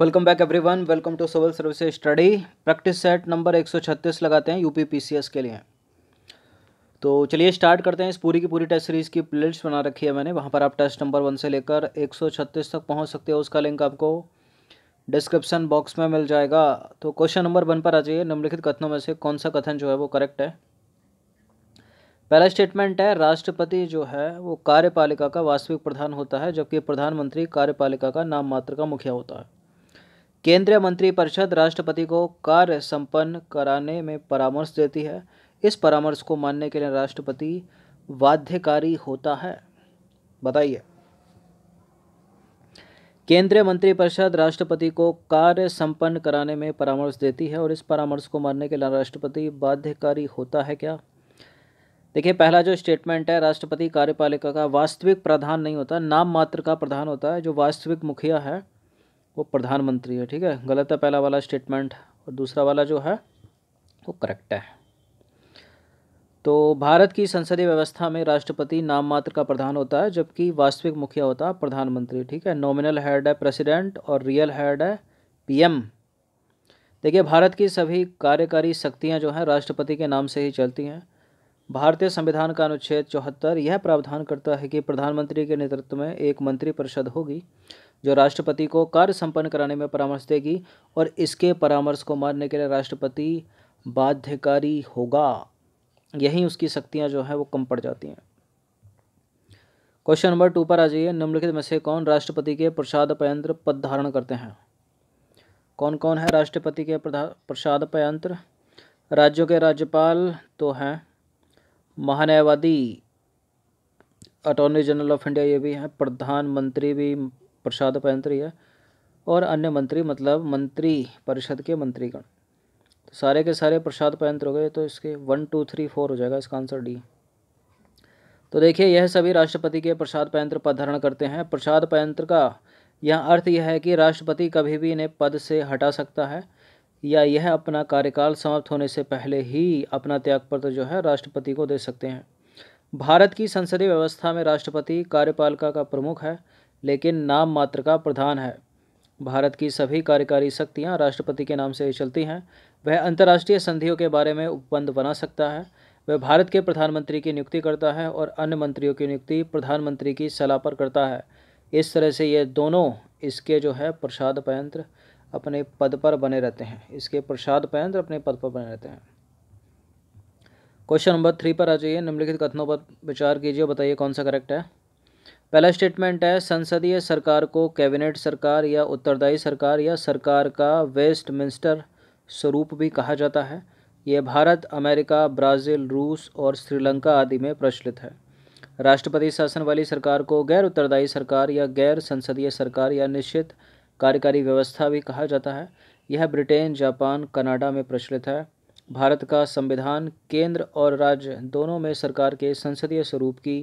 welcome back everyone welcome to civil service study practice set number 136 लगाते हैं S के लिए तो चलिए स्टार्ट करते हैं इस पूरी की पूरी टेस्ट सीरीज़ की प्लेट्स बना रखी है मैंने वहाँ पर आप टेस्ट नंबर वन से लेकर 136 तक पहुँच सकते हो उसका लिंक आपको डिस्क्रिप्सन बॉक्स में मिल जाएगा तो क्वेश्चन नंबर वन पर आ जाइए निम्नलिखित कथनों में से कौन सा कथन जो है वो करेक्ट है पहला स्टेटमेंट है राष्ट्रपति जो है वो कार्यपालिका का वास्तविक प्रधान होता है जबकि प्रधानमंत्री कार्यपालिका का नाम मात्र का मुखिया होता है केंद्रीय मंत्रिपरिषद राष्ट्रपति को कार्य संपन्न कराने में परामर्श देती है इस परामर्श को मानने के लिए राष्ट्रपति बाध्यकारी होता है बताइए केंद्रीय मंत्रिपरिषद राष्ट्रपति को कार्य संपन्न कराने में परामर्श देती है और इस परामर्श को मानने के लिए राष्ट्रपति बाध्यकारी होता है क्या देखिए पहला जो स्टेटमेंट है राष्ट्रपति कार्यपालिका का वास्तविक प्रधान नहीं होता नाम मात्र का प्रधान होता है जो वास्तविक मुखिया है वो प्रधानमंत्री है ठीक है गलत है पहला वाला स्टेटमेंट और दूसरा वाला जो है वो करेक्ट है तो भारत की संसदीय व्यवस्था में राष्ट्रपति नाम मात्र का प्रधान होता है जबकि वास्तविक मुखिया होता है प्रधानमंत्री ठीक है नॉमिनल हेड है प्रेसिडेंट और रियल हेड है पीएम देखिए भारत की सभी कार्यकारी शक्तियां जो हैं राष्ट्रपति के नाम से ही चलती हैं भारतीय संविधान का अनुच्छेद चौहत्तर यह प्रावधान करता है कि प्रधानमंत्री के नेतृत्व में एक मंत्रिपरिषद होगी जो राष्ट्रपति को कार्य संपन्न कराने में परामर्श देगी और इसके परामर्श को मानने के लिए राष्ट्रपति बाध्यकारी होगा यहीं उसकी शक्तियां जो हैं वो कम पड़ जाती हैं क्वेश्चन नंबर टू पर आ जाइए निम्नलिखित में से कौन राष्ट्रपति के प्रसाद पयंत्र पद धारण करते हैं कौन कौन है राष्ट्रपति के प्रसाद पयंत्र राज्यों के राज्यपाल तो हैं महान्यायवादी अटॉर्नी जनरल ऑफ इंडिया ये भी हैं प्रधानमंत्री भी प्रसाद पैंतरी है और अन्य मंत्री मतलब मंत्री परिषद के मंत्रीगण तो सारे के सारे प्रसाद पैंत्र हो गए तो इसके वन टू थ्री फोर हो जाएगा इसका आंसर डी तो देखिए यह सभी राष्ट्रपति के प्रसाद पैंत्र पद धारण करते हैं प्रसाद पैंत्र का यह अर्थ यह है कि राष्ट्रपति कभी भी इन्हें पद से हटा सकता है या यह अपना कार्यकाल समाप्त होने से पहले ही अपना त्यागपत्र जो है राष्ट्रपति को दे सकते हैं भारत की संसदीय व्यवस्था में राष्ट्रपति कार्यपालिका का प्रमुख है लेकिन नाम मात्र का प्रधान है भारत की सभी कार्यकारी शक्तियां राष्ट्रपति के नाम से चलती हैं वह अंतर्राष्ट्रीय संधियों के बारे में उपबंध बना सकता है वह भारत के प्रधानमंत्री की नियुक्ति करता है और अन्य मंत्रियों की नियुक्ति प्रधानमंत्री की सलाह पर करता है इस तरह से ये दोनों इसके जो है प्रसाद पयंत्र अपने पद पर बने रहते हैं इसके प्रसाद पयंत्र अपने पद पर बने रहते हैं क्वेश्चन नंबर थ्री पर आ जाइए निम्नलिखित कथनों पर विचार कीजिए बताइए कौन सा करेक्ट है पहला स्टेटमेंट है संसदीय सरकार को कैबिनेट सरकार या उत्तरदायी सरकार या सरकार का वेस्ट मिनिस्टर स्वरूप भी कहा जाता है यह भारत अमेरिका ब्राज़ील रूस और श्रीलंका आदि में प्रचलित है राष्ट्रपति शासन वाली सरकार को गैर उत्तरदायी सरकार या गैर संसदीय सरकार या निश्चित कार्यकारी व्यवस्था भी कहा जाता है यह ब्रिटेन जापान कनाडा में प्रचलित है भारत का संविधान केंद्र और राज्य दोनों में सरकार के संसदीय स्वरूप की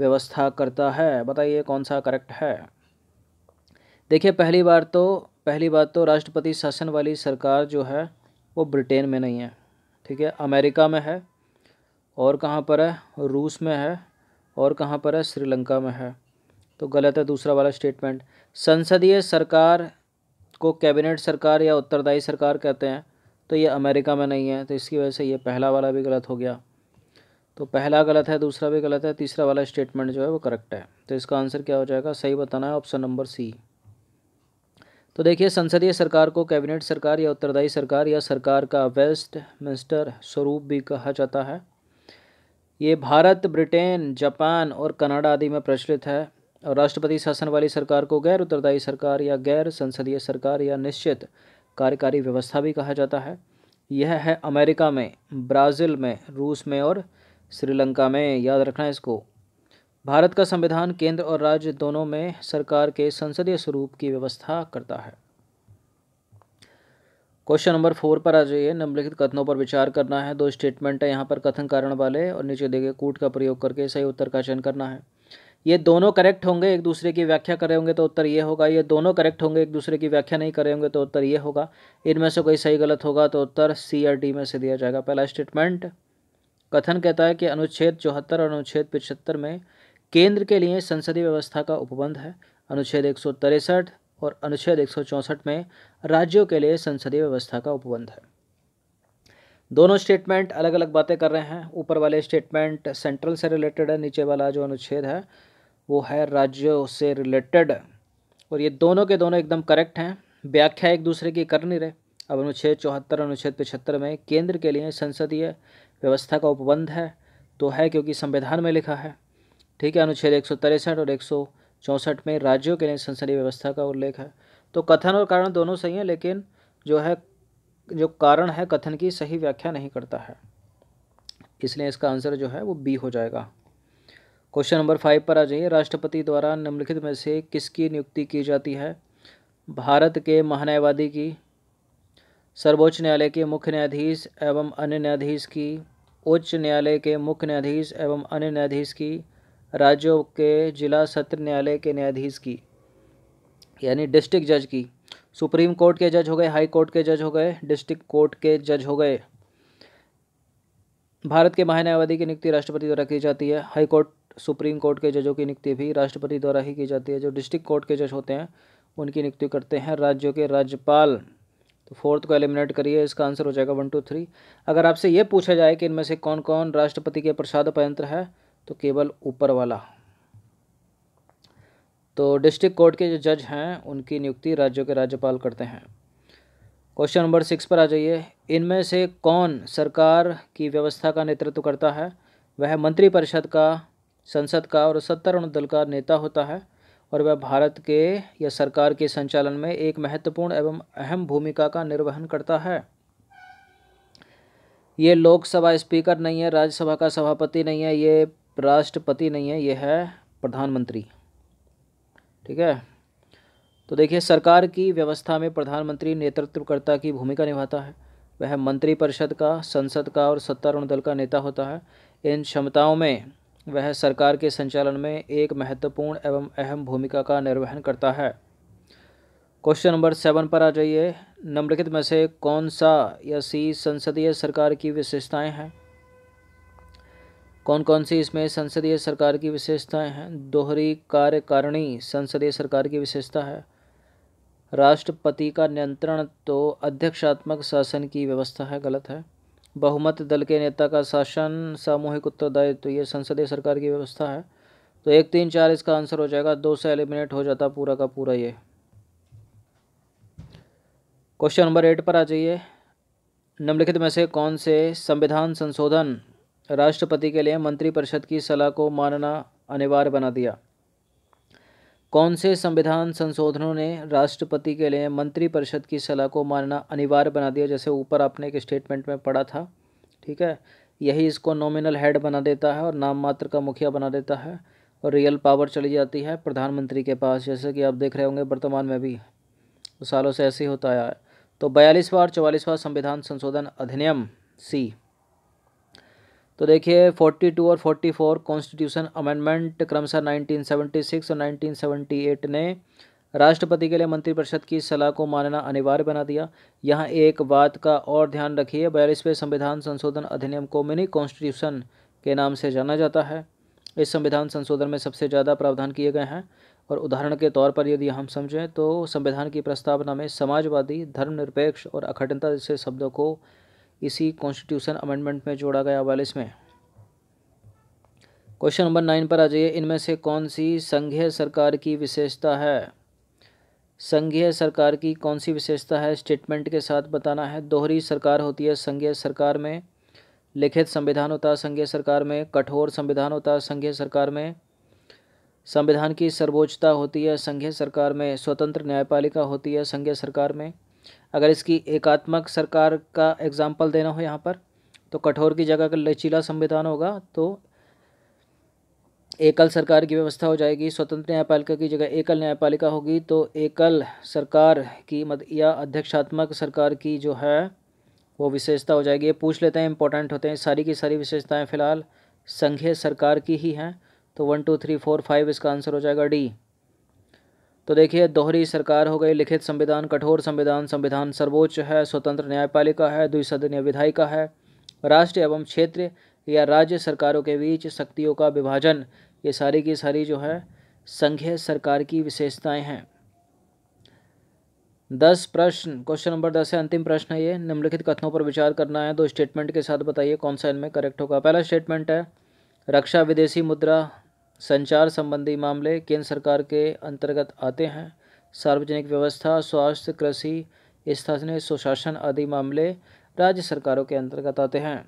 व्यवस्था करता है बताइए कौन सा करेक्ट है देखिए पहली बार तो पहली बात तो राष्ट्रपति शासन वाली सरकार जो है वो ब्रिटेन में नहीं है ठीक है अमेरिका में है और कहाँ पर है रूस में है और कहाँ पर है श्रीलंका में है तो गलत है दूसरा वाला स्टेटमेंट संसदीय सरकार को कैबिनेट सरकार या उत्तरदायी सरकार कहते हैं तो ये अमेरिका में नहीं है तो इसकी वजह से ये पहला वाला भी गलत हो गया तो पहला गलत है दूसरा भी गलत है तीसरा वाला स्टेटमेंट जो है वो करेक्ट है तो इसका आंसर क्या हो जाएगा सही बताना है ऑप्शन नंबर सी तो देखिए संसदीय सरकार को कैबिनेट सरकार या उत्तरदायी सरकार या सरकार का वेस्ट मिनिस्टर स्वरूप भी कहा जाता है ये भारत ब्रिटेन जापान और कनाडा आदि में प्रचलित है और राष्ट्रपति शासन वाली सरकार को गैर उत्तरदायी सरकार या गैर संसदीय सरकार या निश्चित कार्यकारी व्यवस्था भी कहा जाता है यह है अमेरिका में ब्राज़ील में रूस में और श्रीलंका में याद रखना इसको भारत का संविधान केंद्र और राज्य दोनों में सरकार के संसदीय स्वरूप की व्यवस्था करता है क्वेश्चन नंबर फोर पर आ जाइए निम्नलिखित कथनों पर विचार करना है दो स्टेटमेंट है यहाँ पर कथन कारण वाले और नीचे देखे कूट का प्रयोग करके सही उत्तर का चयन करना है ये दोनों करेक्ट होंगे एक दूसरे की व्याख्या रहे होंगे तो उत्तर ये होगा ये दोनों करेक्ट होंगे एक दूसरे की व्याख्या नहीं करे होंगे तो उत्तर ये होगा इनमें से कोई सही गलत होगा तो उत्तर सी या डी में से दिया जाएगा पहला स्टेटमेंट कथन कहता है कि अनुच्छेद चौहत्तर और अनुच्छेद पिछहत्तर में केंद्र के लिए संसदीय व्यवस्था का उपबंध है अनुच्छेद एक और अनुच्छेद एक में राज्यों के लिए संसदीय व्यवस्था का उपबंध है दोनों स्टेटमेंट अलग अलग बातें कर रहे हैं ऊपर वाले स्टेटमेंट सेंट्रल से रिलेटेड है नीचे वाला जो अनुच्छेद है वो है राज्यों से रिलेटेड और ये दोनों के दोनों एकदम करेक्ट हैं व्याख्या एक दूसरे की कर नहीं रहे अब अनुच्छेद चौहत्तर अनुच्छेद पिछहत्तर में केंद्र के लिए संसदीय व्यवस्था का उपबंध है तो है क्योंकि संविधान में लिखा है ठीक है अनुच्छेद एक और एक में राज्यों के लिए संसदीय व्यवस्था का उल्लेख है तो कथन और कारण दोनों सही हैं लेकिन जो है जो कारण है कथन की सही व्याख्या नहीं करता है इसलिए इसका आंसर जो है वो बी हो जाएगा क्वेश्चन नंबर फाइव पर आ जाइए राष्ट्रपति द्वारा निम्नलिखित में से किसकी नियुक्ति की जाती है भारत के महान्यायवादी की सर्वोच्च न्यायालय के मुख्य न्यायाधीश एवं अन्य न्यायाधीश की उच्च न्यायालय के मुख्य न्यायाधीश एवं अन्य न्यायाधीश की राज्यों के जिला सत्र न्यायालय के न्यायाधीश की यानी डिस्ट्रिक्ट जज की सुप्रीम कोर्ट के जज हो गए हाई कोर्ट के जज हो गए डिस्ट्रिक्ट कोर्ट के जज हो गए भारत के महान्यायवादी की नियुक्ति राष्ट्रपति द्वारा की जाती है हाई कोर्ट सुप्रीम कोर्ट के जजों की नियुक्ति भी राष्ट्रपति द्वारा ही की जाती है जो डिस्ट्रिक्ट कोर्ट के जज होते हैं उनकी नियुक्ति करते हैं राज्यों के राज्यपाल तो फोर्थ को एलिमिनेट करिए इसका आंसर हो जाएगा वन टू थ्री अगर आपसे ये पूछा जाए कि इनमें से कौन कौन राष्ट्रपति के प्रसाद पयंत्र है तो केवल ऊपर वाला तो डिस्ट्रिक्ट कोर्ट के जो जज हैं उनकी नियुक्ति राज्यों के राज्यपाल करते हैं क्वेश्चन नंबर सिक्स पर आ जाइए इनमें से कौन सरकार की व्यवस्था का नेतृत्व करता है वह मंत्रिपरिषद का संसद का और सत्तारूढ़ दल का नेता होता है और वह भारत के या सरकार के संचालन में एक महत्वपूर्ण एवं अहम भूमिका का निर्वहन करता है ये लोकसभा स्पीकर नहीं है राज्यसभा का सभापति नहीं है ये राष्ट्रपति नहीं है ये है प्रधानमंत्री ठीक है तो देखिए सरकार की व्यवस्था में प्रधानमंत्री नेतृत्वकर्ता की भूमिका निभाता है वह मंत्रिपरिषद का संसद का और सत्तारूढ़ दल का नेता होता है इन क्षमताओं में वह सरकार के संचालन में एक महत्वपूर्ण एवं अहम भूमिका का निर्वहन करता है क्वेश्चन नंबर सेवन पर आ जाइए निम्नलिखित में से कौन सा या सी संसदीय सरकार की विशेषताएं हैं कौन कौन सी इसमें संसदीय सरकार की विशेषताएं हैं दोहरी कार्यकारिणी संसदीय सरकार की विशेषता है राष्ट्रपति का नियंत्रण तो अध्यक्षात्मक शासन की व्यवस्था है गलत है बहुमत दल के नेता का शासन सामूहिक उत्तरदायित्व तो ये संसदीय सरकार की व्यवस्था है तो एक तीन चार इसका आंसर हो जाएगा दो से एलिमिनेट हो जाता पूरा का पूरा ये क्वेश्चन नंबर एट पर आ जाइए निम्नलिखित में से कौन से संविधान संशोधन राष्ट्रपति के लिए मंत्रिपरिषद की सलाह को मानना अनिवार्य बना दिया कौन से संविधान संशोधनों ने राष्ट्रपति के लिए मंत्रिपरिषद की सलाह को मानना अनिवार्य बना दिया जैसे ऊपर आपने एक स्टेटमेंट में पढ़ा था ठीक है यही इसको नॉमिनल हेड बना देता है और नाम मात्र का मुखिया बना देता है और रियल पावर चली जाती है प्रधानमंत्री के पास जैसे कि आप देख रहे होंगे वर्तमान में भी सालों से ऐसे ही होता आया है तो बयालीसवा और चौवालीसवा संविधान संशोधन अधिनियम सी तो देखिए 42 और 44 कॉन्स्टिट्यूशन अमेंडमेंट क्रमशः 1976 और 1978 ने राष्ट्रपति के लिए मंत्रिपरिषद की सलाह को मानना अनिवार्य बना दिया यहाँ एक बात का और ध्यान रखिए बयालीसवें संविधान संशोधन अधिनियम को मिनी कॉन्स्टिट्यूशन के नाम से जाना जाता है इस संविधान संशोधन में सबसे ज़्यादा प्रावधान किए गए हैं और उदाहरण के तौर पर यदि हम समझें तो संविधान की प्रस्तावना में समाजवादी धर्मनिरपेक्ष और अखंडता जैसे शब्दों को इसी कॉन्स्टिट्यूशन अमेंडमेंट में जोड़ा गया बयालीस में क्वेश्चन नंबर नाइन पर आ जाइए इनमें से कौन सी संघीय सरकार की विशेषता है संघीय सरकार की कौन सी विशेषता है स्टेटमेंट के साथ बताना है दोहरी सरकार होती है संघीय सरकार में लिखित संविधान होता है संघीय सरकार में कठोर संविधान होता है संघीय सरकार में संविधान की सर्वोच्चता होती है संघीय सरकार में स्वतंत्र न्यायपालिका होती है संघीय सरकार में अगर इसकी एकात्मक सरकार का एग्जाम्पल देना हो यहाँ पर तो कठोर की जगह का लचीला संविधान होगा तो एकल सरकार की व्यवस्था हो जाएगी स्वतंत्र न्यायपालिका की जगह एकल न्यायपालिका होगी तो एकल सरकार की मत या अध्यक्षात्मक सरकार की जो है वो विशेषता हो जाएगी ये पूछ लेते हैं इंपॉर्टेंट होते हैं सारी की सारी विशेषताएं फ़िलहाल संघीय सरकार की ही हैं तो one two three four five इसका आंसर हो जाएगा डी तो देखिए दोहरी सरकार हो गई लिखित संविधान कठोर संविधान संविधान सर्वोच्च है स्वतंत्र न्यायपालिका है द्विसदनीय विधायिका है राष्ट्र एवं क्षेत्र या राज्य सरकारों के बीच शक्तियों का विभाजन ये सारी की सारी जो है संघीय सरकार की विशेषताएं हैं दस प्रश्न क्वेश्चन नंबर दस है अंतिम प्रश्न है ये निम्नलिखित कथनों पर विचार करना है तो स्टेटमेंट के साथ बताइए कौन सा इनमें करेक्ट होगा पहला स्टेटमेंट है रक्षा विदेशी मुद्रा संचार संबंधी मामले केंद्र सरकार के अंतर्गत आते हैं सार्वजनिक व्यवस्था स्वास्थ्य कृषि स्थानीय सुशासन आदि मामले राज्य सरकारों के अंतर्गत आते हैं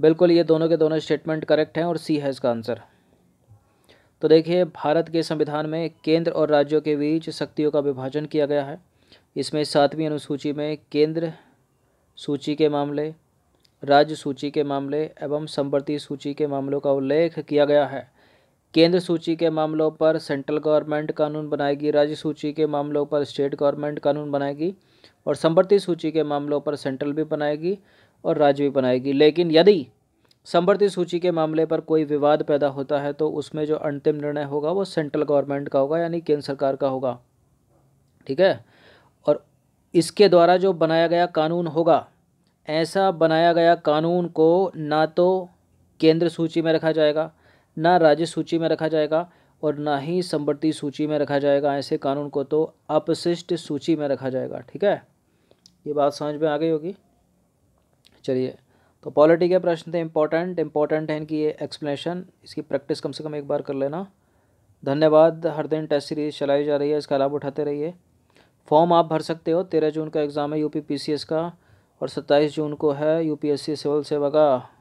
बिल्कुल ये दोनों के दोनों स्टेटमेंट करेक्ट हैं और सी है इसका आंसर तो देखिए भारत के संविधान में केंद्र और राज्यों के बीच शक्तियों का विभाजन किया गया है इसमें सातवीं अनुसूची में केंद्र सूची के मामले राज्य सूची के मामले एवं संवर्ती सूची के मामलों का उल्लेख किया गया है केंद्र सूची के मामलों पर सेंट्रल गवर्नमेंट कानून बनाएगी राज्य सूची के मामलों पर स्टेट गवर्नमेंट कानून बनाएगी और संवर्ती सूची के मामलों पर सेंट्रल भी बनाएगी और राज्य भी बनाएगी लेकिन यदि संवर्ती सूची के मामले पर कोई विवाद पैदा होता है तो उसमें जो अंतिम निर्णय होगा वो सेंट्रल गवर्नमेंट का होगा यानी केंद्र सरकार का होगा ठीक है और इसके द्वारा जो बनाया गया कानून होगा ऐसा बनाया गया कानून को ना तो केंद्र सूची में रखा जाएगा ना राज्य सूची में रखा जाएगा और ना ही संवर्ती सूची में रखा जाएगा ऐसे कानून को तो अपशिष्ट सूची में रखा जाएगा ठीक है ये बात समझ में आ गई होगी चलिए तो पॉलिटी के प्रश्न थे इम्पॉर्टेंट इम्पॉर्टेंट है इनकी ये एक्सप्लेनेशन इसकी प्रैक्टिस कम से कम एक बार कर लेना धन्यवाद हर दिन टेस्ट सीरीज चलाई जा रही है इसका लाभ उठाते रहिए फॉर्म आप भर सकते हो तेरह जून का एग्ज़ाम है यूपी पीसीएस का और 27 जून को है यूपीएससी सिविल सेवा का